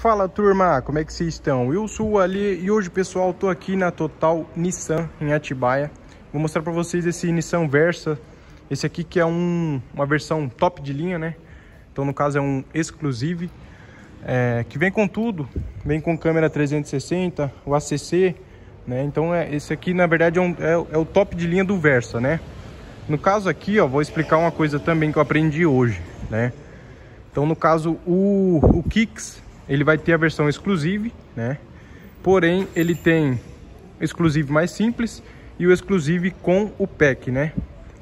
Fala turma, como é que vocês estão? Eu sou o Ali e hoje pessoal tô aqui na Total Nissan em Atibaia Vou mostrar para vocês esse Nissan Versa Esse aqui que é um, uma versão top de linha, né? Então no caso é um exclusive é, Que vem com tudo, vem com câmera 360, o ACC né? Então é, esse aqui na verdade é, um, é, é o top de linha do Versa, né? No caso aqui, ó, vou explicar uma coisa também que eu aprendi hoje, né? Então, no caso, o, o Kicks, ele vai ter a versão exclusive, né? Porém, ele tem exclusive mais simples e o exclusive com o pack, né?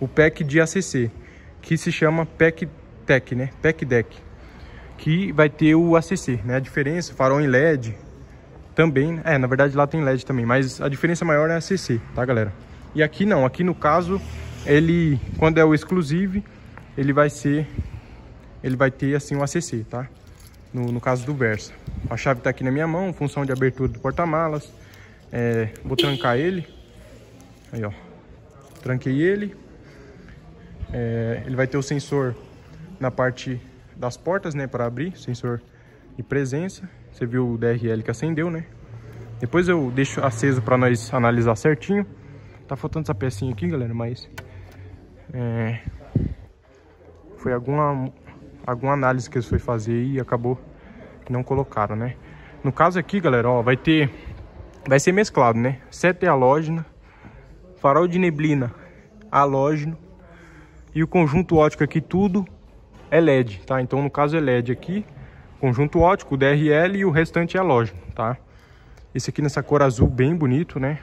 O pack de ACC, que se chama pack tech, né? Pack deck, que vai ter o ACC, né? A diferença, farol em LED também, né? é, na verdade lá tem LED também, mas a diferença maior é ACC, tá, galera? E aqui não, aqui no caso, ele quando é o exclusive, ele vai ser ele vai ter assim um ACC, tá? no, no caso do Versa. A chave está aqui na minha mão, função de abertura do porta-malas. É, vou trancar ele. Aí, ó. Tranquei ele. É, ele vai ter o sensor na parte das portas, né? Para abrir, sensor de presença. Você viu o DRL que acendeu, né? Depois eu deixo aceso para nós analisar certinho. Tá faltando essa pecinha aqui, galera, mas... É, foi alguma alguma análise que eles foi fazer e acabou que não colocaram, né? No caso aqui, galera, ó, vai ter... Vai ser mesclado, né? sete halógena, farol de neblina halógeno e o conjunto ótico aqui tudo é LED, tá? Então, no caso é LED aqui, conjunto ótico, DRL e o restante é halógeno, tá? Esse aqui nessa cor azul bem bonito, né?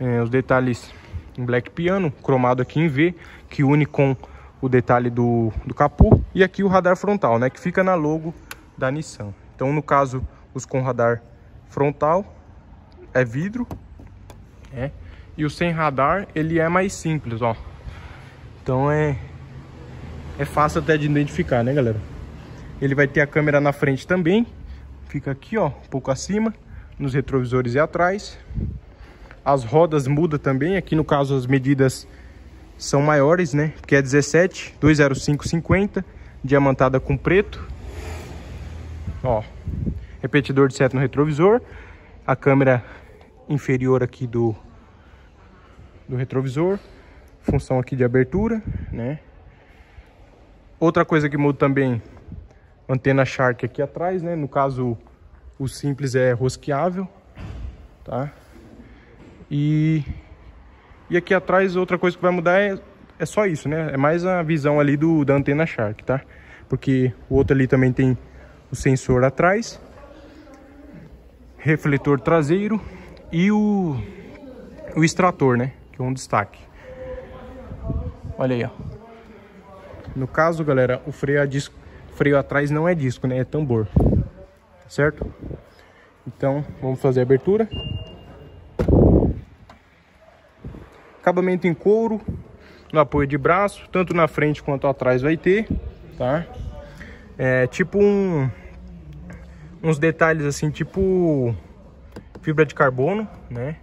É, os detalhes em black piano, cromado aqui em V, que une com o detalhe do, do capô e aqui o radar frontal, né, que fica na logo da Nissan. Então, no caso, os com radar frontal é vidro, né e o sem radar ele é mais simples, ó. Então é é fácil até de identificar, né, galera? Ele vai ter a câmera na frente também, fica aqui, ó, um pouco acima, nos retrovisores e atrás. As rodas muda também, aqui no caso as medidas são maiores, né? Porque é 17, 205,50, diamantada com preto. Ó, repetidor de seta no retrovisor. A câmera inferior aqui do, do retrovisor. Função aqui de abertura, né? Outra coisa que muda também, antena Shark aqui atrás, né? No caso, o simples é rosqueável, tá? E e aqui atrás, outra coisa que vai mudar é, é só isso, né? É mais a visão ali do, da antena Shark, tá? Porque o outro ali também tem o sensor atrás, refletor traseiro e o, o extrator, né? Que é um destaque. Olha aí, ó. No caso, galera, o freio, a disco, freio atrás não é disco, né? É tambor. Tá certo? Então, vamos fazer a abertura. Acabamento em couro, no apoio de braço, tanto na frente quanto atrás vai ter, tá? É tipo um... Uns detalhes assim, tipo fibra de carbono, né?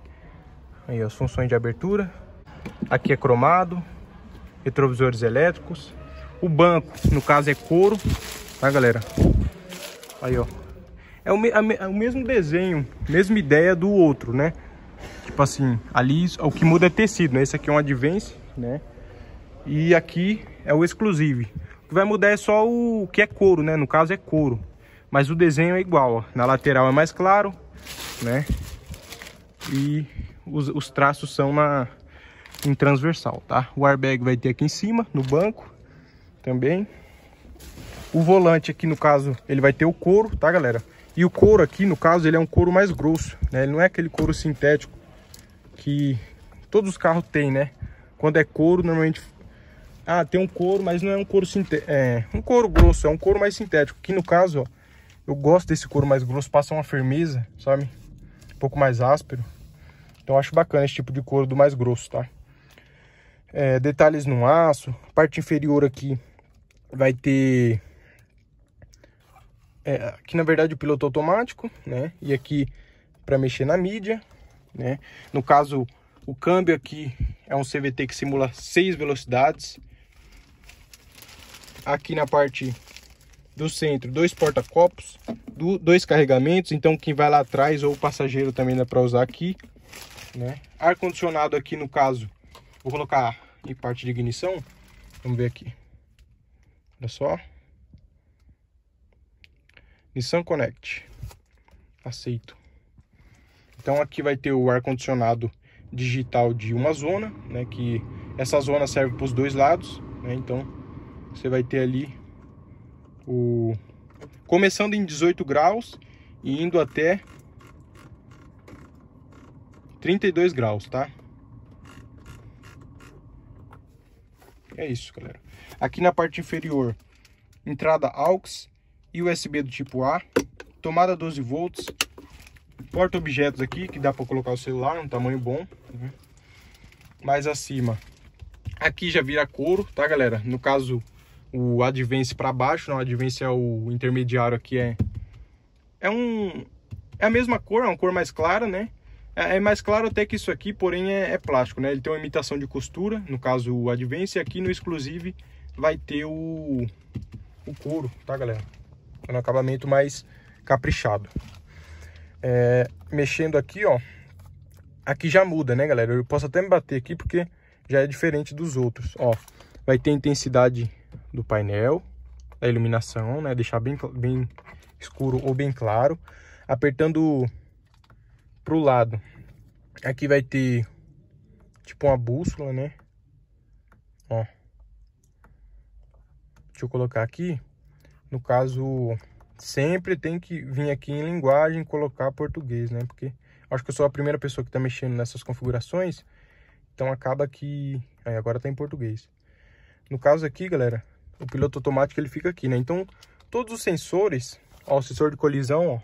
Aí as funções de abertura. Aqui é cromado, retrovisores elétricos. O banco, no caso, é couro, tá galera? Aí, ó. É o, me, a, o mesmo desenho, mesma ideia do outro, né? Tipo assim, ali o que muda é tecido, né? Esse aqui é um Advance, né? E aqui é o Exclusive. O que vai mudar é só o que é couro, né? No caso é couro. Mas o desenho é igual, ó. Na lateral é mais claro, né? E os, os traços são na, em transversal, tá? O airbag vai ter aqui em cima, no banco, também. O volante aqui, no caso, ele vai ter o couro, tá, galera? E o couro aqui, no caso, ele é um couro mais grosso, né? Ele não é aquele couro sintético que todos os carros têm, né? Quando é couro, normalmente... Ah, tem um couro, mas não é um couro sintético. É um couro grosso, é um couro mais sintético. Que no caso, ó, eu gosto desse couro mais grosso, passa uma firmeza, sabe? Um pouco mais áspero. Então acho bacana esse tipo de couro do mais grosso, tá? É, detalhes no aço, parte inferior aqui vai ter... É, aqui na verdade o piloto automático, né? E aqui para mexer na mídia, né? No caso, o câmbio aqui é um CVT que simula seis velocidades. Aqui na parte do centro, dois porta-copos, dois carregamentos. Então, quem vai lá atrás ou o passageiro também dá para usar aqui. Né? Ar-condicionado aqui, no caso, vou colocar em parte de ignição. Vamos ver aqui. Olha só. Nissan Connect. Aceito. Então aqui vai ter o ar-condicionado digital de uma zona, né, que essa zona serve para os dois lados, né, então você vai ter ali o começando em 18 graus e indo até 32 graus, tá? É isso, galera. Aqui na parte inferior, entrada AUX, USB do tipo A, tomada 12 volts, porta-objetos aqui, que dá para colocar o celular, um tamanho bom. Né? Mais acima, aqui já vira couro, tá galera? No caso, o Advance para baixo, não, o Advance é o intermediário aqui, é, é, um, é a mesma cor, é uma cor mais clara, né? É, é, mais claro até que isso aqui, porém, é, é, plástico, né? Ele tem uma imitação de costura, no caso o Advance, e aqui no Exclusive vai ter o, o couro, tá galera? É um acabamento mais caprichado. É, mexendo aqui, ó. Aqui já muda, né, galera? Eu posso até me bater aqui porque já é diferente dos outros, ó. Vai ter a intensidade do painel, da iluminação, né? Deixar bem, bem escuro ou bem claro. Apertando pro lado, aqui vai ter tipo uma bússola, né? Ó. Deixa eu colocar aqui. No caso, sempre tem que vir aqui em linguagem colocar português, né? Porque acho que eu sou a primeira pessoa que está mexendo nessas configurações, então acaba que... Aí agora tá em português. No caso aqui, galera, o piloto automático ele fica aqui, né? Então, todos os sensores, ó, o sensor de colisão, ó.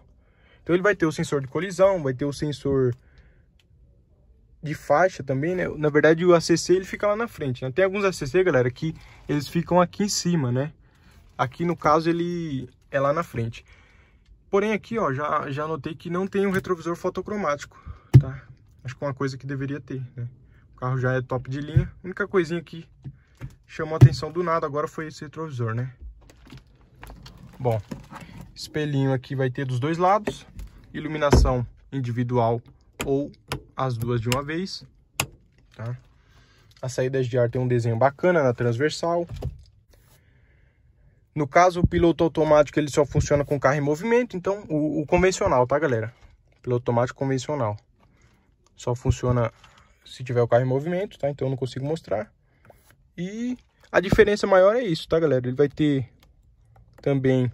Então ele vai ter o sensor de colisão, vai ter o sensor de faixa também, né? Na verdade, o ACC ele fica lá na frente, né? Tem alguns ACC, galera, que eles ficam aqui em cima, né? Aqui no caso ele é lá na frente. Porém aqui, ó, já, já notei que não tem um retrovisor fotocromático, tá? Acho que é uma coisa que deveria ter, né? O carro já é top de linha. A única coisinha que chamou a atenção do nada agora foi esse retrovisor, né? Bom, espelhinho aqui vai ter dos dois lados. Iluminação individual ou as duas de uma vez, tá? As saídas de ar tem um desenho bacana na transversal. No caso, o piloto automático ele só funciona com carro em movimento, então o, o convencional, tá galera? Piloto automático convencional. Só funciona se tiver o carro em movimento, tá? Então eu não consigo mostrar. E a diferença maior é isso, tá galera? Ele vai ter também,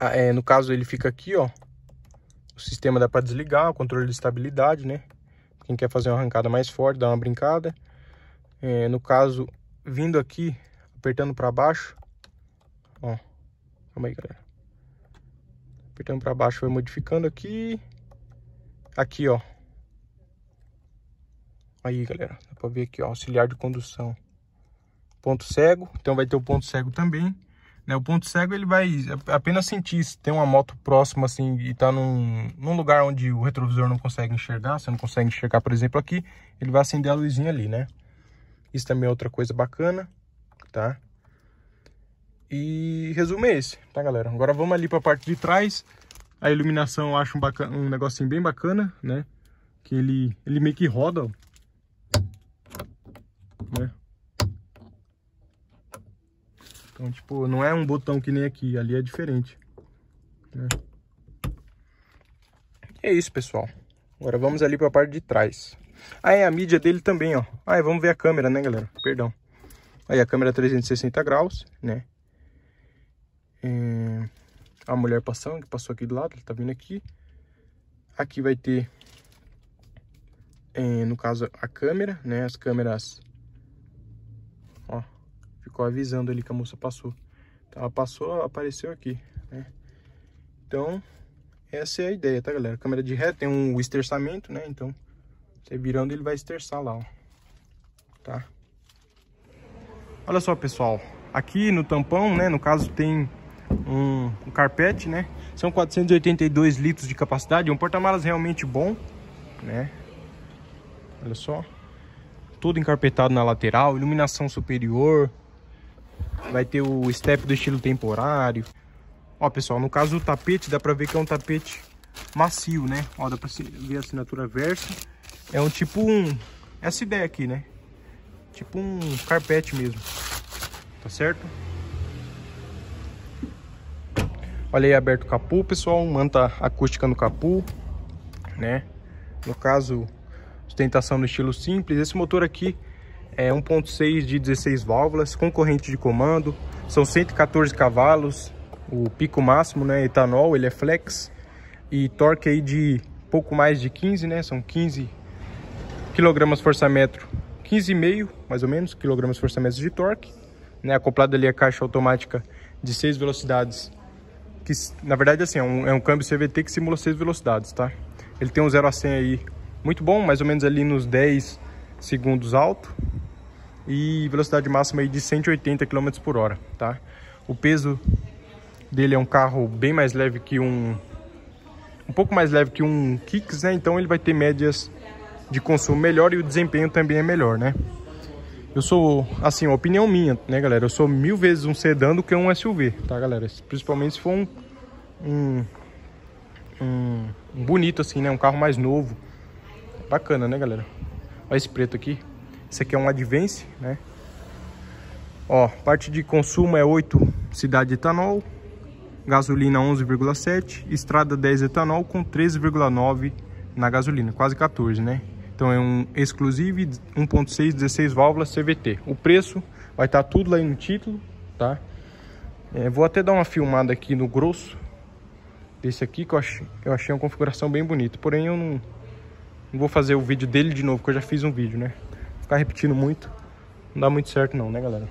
ah, é, no caso ele fica aqui, ó. O sistema dá para desligar, o controle de estabilidade, né? Quem quer fazer uma arrancada mais forte, dá uma brincada. É, no caso, vindo aqui, apertando para baixo, Ó, calma aí, galera. Apertando para baixo vai modificando aqui. Aqui, ó. Aí, galera, dá pra ver aqui, ó, auxiliar de condução. Ponto cego, então vai ter o ponto cego também. Né? O ponto cego, ele vai apenas sentir se tem uma moto próxima, assim, e tá num, num lugar onde o retrovisor não consegue enxergar, você não consegue enxergar, por exemplo, aqui, ele vai acender a luzinha ali, né? Isso também é outra coisa bacana, tá? E resumo é esse, tá, galera? Agora vamos ali para a parte de trás. A iluminação eu acho um, bacana, um negocinho bem bacana, né? Que ele, ele meio que roda, ó. Né? Então, tipo, não é um botão que nem aqui. Ali é diferente. Né? E é isso, pessoal. Agora vamos ali para a parte de trás. Ah, é a mídia dele também, ó. Aí ah, vamos ver a câmera, né, galera? Perdão. Aí a câmera 360 é graus, né? é, a mulher passando, que passou aqui do lado, ela tá vindo aqui. Aqui vai ter, é, no caso, a câmera, né? As câmeras, ó, ficou avisando ali que a moça passou. Então, ela passou, apareceu aqui, né? Então, essa é a ideia, tá, galera? câmera de ré tem um esterçamento, né? Então, você virando, ele vai esterçar lá, ó. Tá? Olha só, pessoal. Aqui no tampão, né? No caso, tem um, um carpete, né? São 482 litros de capacidade, é um porta-malas realmente bom, né? Olha só. Todo encarpetado na lateral, iluminação superior. Vai ter o step do estilo temporário. Ó, pessoal, no caso do tapete, dá pra ver que é um tapete macio, né? Ó, dá pra ver a assinatura Versa. É um tipo um... Essa ideia aqui, né? Tipo um carpete mesmo. Tá certo? Olha aí aberto o capô, pessoal, manta acústica no capô, né? No caso, sustentação no estilo simples. Esse motor aqui é 1.6 de 16 válvulas, com corrente de comando, são 114 cavalos, o pico máximo, né, etanol, ele é flex, e torque aí de pouco mais de 15, né, são 15 kg força metro, 15,5 mais ou menos, kg força metro de torque, né, acoplado ali a caixa automática de 6 velocidades que na verdade assim, é, um, é um câmbio CVT que simula seis velocidades, tá? Ele tem um 0 a 100 aí muito bom, mais ou menos ali nos 10 segundos alto e velocidade máxima aí de 180 km por hora, tá? O peso dele é um carro bem mais leve que um... um pouco mais leve que um Kicks, né? Então ele vai ter médias de consumo melhor e o desempenho também é melhor, né? Eu sou, assim, opinião minha, né, galera? Eu sou mil vezes um sedã do que um SUV, tá, galera? Principalmente se for um, um, um, bonito, assim, né? Um carro mais novo. Bacana, né, galera? Olha esse preto aqui. Esse aqui é um Advance, né? Ó, parte de consumo é 8 cidade etanol, gasolina 11,7, estrada 10 etanol com 13,9 na gasolina, quase 14, né? Então é um Exclusive 1.6 16 válvulas CVT. O preço vai estar tá tudo lá no título, tá? É, vou até dar uma filmada aqui no grosso desse aqui que eu achei, eu achei uma configuração bem bonita. Porém eu não, não vou fazer o vídeo dele de novo, porque eu já fiz um vídeo, né? Ficar repetindo muito não dá muito certo não, né galera?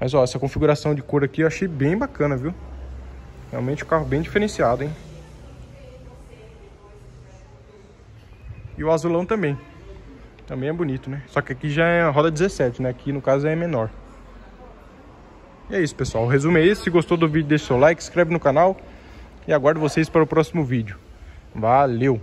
Mas ó, essa configuração de cor aqui eu achei bem bacana, viu? Realmente o um carro bem diferenciado, hein? E o azulão também. Também é bonito, né? Só que aqui já é a roda 17, né? Aqui, no caso, é menor. E é isso, pessoal. O resumo é esse. Se gostou do vídeo, deixa o seu like, se inscreve no canal. E aguardo vocês para o próximo vídeo. Valeu!